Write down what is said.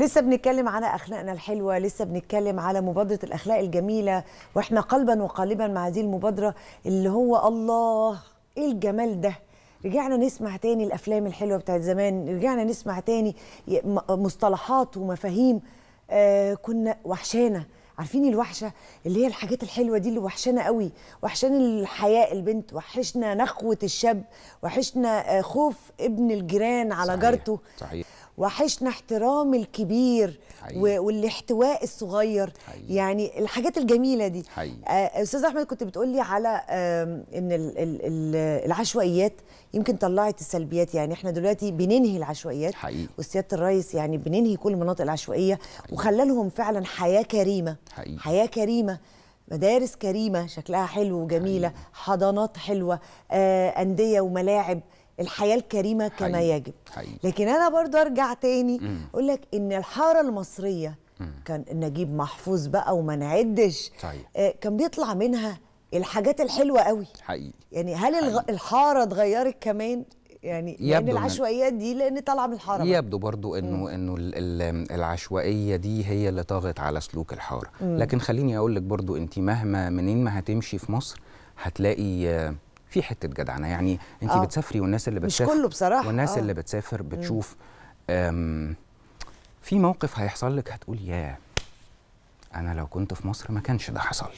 لسه بنتكلم على اخلاقنا الحلوه لسه بنتكلم على مبادره الاخلاق الجميله واحنا قلبا وقالبا مع هذه المبادره اللي هو الله ايه الجمال ده رجعنا نسمع تاني الافلام الحلوه بتاعت زمان رجعنا نسمع تاني مصطلحات ومفاهيم آه كنا وحشانا عارفين الوحشه اللي هي الحاجات الحلوه دي اللي وحشانا قوي وحشانا الحياء البنت وحشنا نخوه الشاب وحشنا آه، خوف ابن الجيران على صحيح. جارته صحيح وحشنا احترام الكبير حقيقي. والاحتواء الصغير حقيقي. يعني الحاجات الجميله دي حقيقي. آه، استاذ احمد كنت بتقولي على ان العشوائيات يمكن طلعت السلبيات يعني احنا دلوقتي بننهي العشوائيات حقيقي. وسياده الرئيس يعني بننهي كل المناطق العشوائيه حقيقي. وخلى لهم فعلا حياه كريمه حقيقي. حياه كريمه مدارس كريمه شكلها حلو وجميله حضانات حلوه آه، انديه وملاعب الحياه الكريمه كما حقيقي. يجب حقيقي. لكن انا برضو ارجع تاني اقول لك ان الحاره المصريه مم. كان نجيب محفوظ بقى وما نعدش آه كان بيطلع منها الحاجات الحلوه قوي حقيقي يعني هل حقيقي. الحاره اتغيرت كمان يعني يبدو لان العشوائيات دي لان طالعه من الحاره يبدو برضو انه مم. انه العشوائيه دي هي اللي طغت على سلوك الحاره مم. لكن خليني اقول لك برضو انت مهما منين ما هتمشي في مصر هتلاقي آه، في حته جدعنه يعني انت آه. بتسافري والناس اللي بتسافر مش كله بصراحه والناس آه. اللي بتسافر بتشوف في موقف هيحصل لك هتقول ياه انا لو كنت في مصر ما كانش ده حصل لي